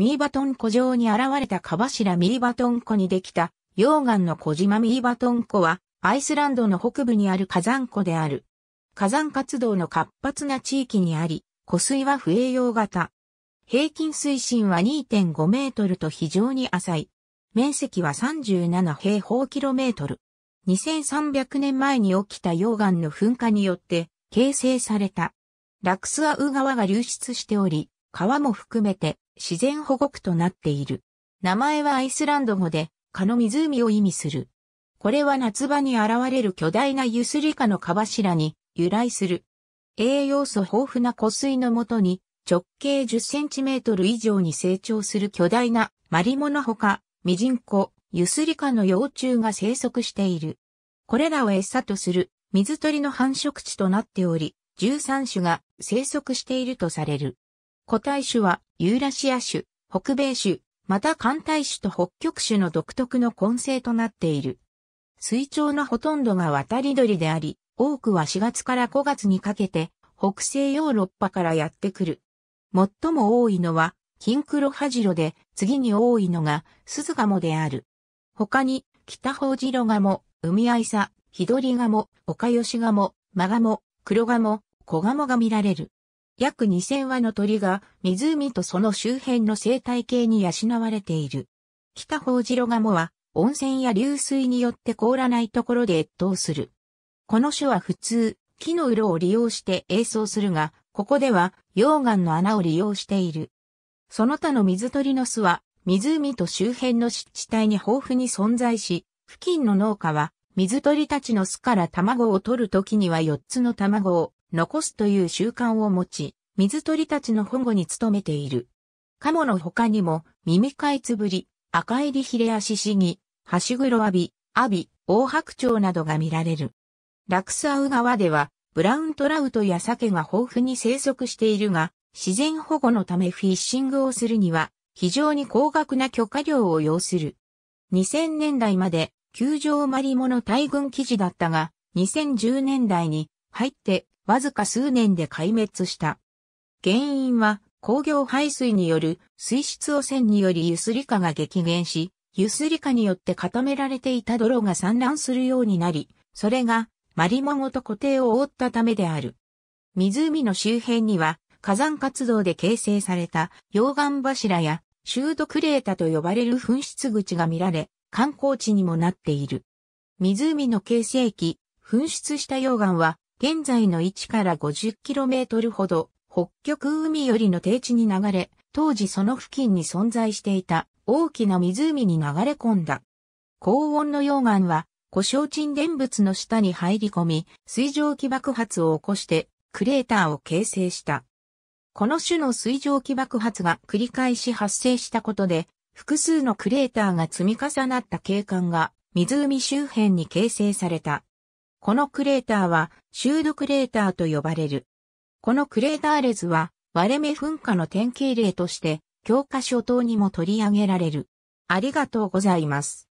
ミーバトン湖上に現れた川柱ミーバトン湖にできた溶岩の小島ミーバトン湖はアイスランドの北部にある火山湖である。火山活動の活発な地域にあり、湖水は不栄養型。平均水深は2.5メートルと非常に浅い。面積は37平方キロメートル。2300年前に起きた溶岩の噴火によって形成された。ラクスアウ川が流出しており、川も含めて自然保護区となっている。名前はアイスランド語で、蚊の湖を意味する。これは夏場に現れる巨大なユスリカの蚊柱に由来する。栄養素豊富な湖水のもとに直径10センチメートル以上に成長する巨大なマリモのほか、ミジンコ、ユスリカの幼虫が生息している。これらを餌とする水鳥の繁殖地となっており、13種が生息しているとされる。個体種はユーラシア種、北米種、また寒帯種と北極種の独特の根性となっている。水鳥のほとんどが渡り鳥であり、多くは4月から5月にかけて北西ヨーロッパからやってくる。最も多いのは金黒ハジロで、次に多いのが鈴ガモである。他に、北ホジロガモ、海アイサ、ヒドリガモ、オカヨシガモ、マガモ、黒ガモ、コガモが見られる。約2000羽の鳥が湖とその周辺の生態系に養われている。北郎ガモは温泉や流水によって凍らないところで越冬する。この種は普通、木の色を利用して栄巣するが、ここでは溶岩の穴を利用している。その他の水鳥の巣は湖と周辺の湿地帯に豊富に存在し、付近の農家は水鳥たちの巣から卵を取るときには4つの卵を、残すという習慣を持ち、水鳥たちの保護に努めている。カモの他にも、耳カイつぶり、赤入りヒレアシシギ、ハシグロアビ、アビ、オオハクチョウなどが見られる。ラクスアウ川では、ブラウントラウトやサケが豊富に生息しているが、自然保護のためフィッシングをするには、非常に高額な許可料を要する。2000年代まで、球場マリモの大群記事だったが、2010年代に入ってわずか数年で壊滅した。原因は工業排水による水質汚染によりゆすり化が激減し、ゆすり化によって固められていた泥が散乱するようになり、それがマリモごと固定を覆ったためである。湖の周辺には火山活動で形成された溶岩柱やシュードクレータと呼ばれる噴出口が見られ、観光地にもなっている。湖の形成期、噴出した溶岩は現在の位置から 50km ほど、北極海よりの低地に流れ、当時その付近に存在していた大きな湖に流れ込んだ。高温の溶岩は故障沈殿物の下に入り込み、水蒸気爆発を起こしてクレーターを形成した。この種の水蒸気爆発が繰り返し発生したことで、複数のクレーターが積み重なった景観が湖周辺に形成された。このクレーターはシュードクレーターと呼ばれる。このクレーターレズは割れ目噴火の典型例として教科書等にも取り上げられる。ありがとうございます。